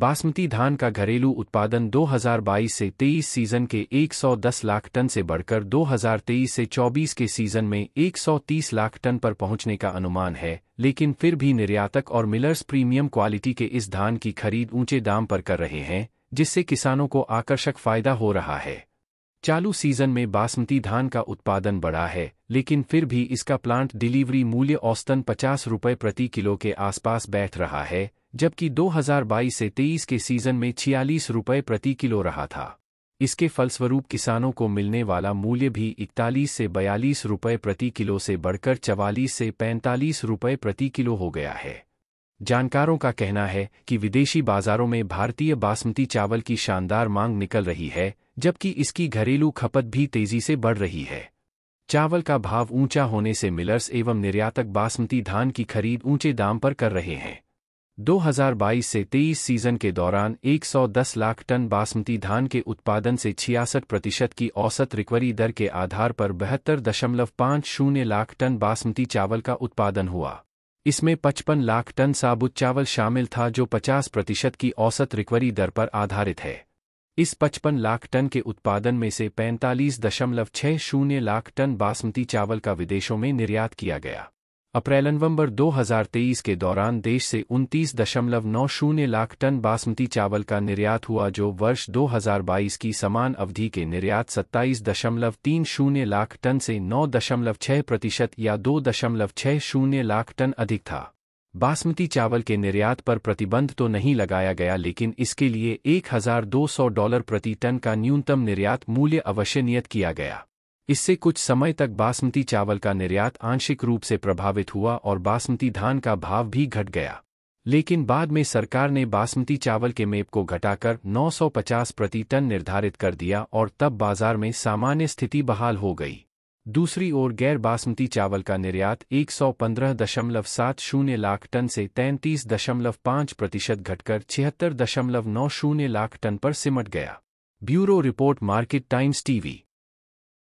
बासमती धान का घरेलू उत्पादन 2022 से 23 सीजन के 110 लाख टन से बढ़कर 2023 से 24 के सीजन में 130 लाख टन पर पहुंचने का अनुमान है लेकिन फिर भी निर्यातक और मिलर्स प्रीमियम क्वालिटी के इस धान की खरीद ऊंचे दाम पर कर रहे हैं जिससे किसानों को आकर्षक फायदा हो रहा है चालू सीजन में बासमती धान का उत्पादन बढ़ा है लेकिन फिर भी इसका प्लांट डिलीवरी मूल्य औसतन पचास रुपये प्रति किलो के आसपास बैठ रहा है जबकि 2022 से 23 के सीजन में छियालीस रुपये प्रति किलो रहा था इसके फलस्वरूप किसानों को मिलने वाला मूल्य भी इकतालीस से बयालीस रुपये प्रति किलो से बढ़कर चवालीस से पैंतालीस रुपये प्रति किलो हो गया है जानकारों का कहना है कि विदेशी बाजारों में भारतीय बासमती चावल की शानदार मांग निकल रही है जबकि इसकी घरेलू खपत भी तेजी से बढ़ रही है चावल का भाव ऊंचा होने से मिलर्स एवं निर्यातक बासमती धान की खरीद ऊंचे दाम पर कर रहे हैं 2022 से 23 सीजन के दौरान 110 लाख टन बासमती धान के उत्पादन से छियासठ प्रतिशत की औसत रिक्वरी दर के आधार पर बहत्तर दशमलव पाँच शून्य लाख टन बासमती चावल का उत्पादन हुआ इसमें 55 लाख टन साबुत चावल शामिल था जो 50 प्रतिशत की औसत रिक्वरी दर पर आधारित है इस 55 लाख टन के उत्पादन में से पैंतालीस दशमलव शून्य लाख टन बासमती चावल का विदेशों में निर्यात किया गया अप्रैल नवंबर 2023 के दौरान देश से उनतीस दशमलव नौ शून्य लाख टन बासमती चावल का निर्यात हुआ जो वर्ष 2022 की समान अवधि के निर्यात सत्ताईस दशमलव तीन शून्य लाख टन से नौ दशमलव छह प्रतिशत या दो दशमलव छह शून्य लाख टन अधिक था बासमती चावल के निर्यात पर प्रतिबंध तो नहीं लगाया गया लेकिन इसके लिए 1200 डॉलर प्रति टन का न्यूनतम निर्यात मूल्य अवश्य नियत किया गया इससे कुछ समय तक बासमती चावल का निर्यात आंशिक रूप से प्रभावित हुआ और बासमती धान का भाव भी घट गया लेकिन बाद में सरकार ने बासमती चावल के मेप को घटाकर 950 प्रति टन निर्धारित कर दिया और तब बाजार में सामान्य स्थिति बहाल हो गई दूसरी ओर गैर बासमती चावल का निर्यात 115.70 लाख टन से 33.5 प्रतिशत घटकर छिहत्तर लाख टन पर सिमट गया bureau report market Times TV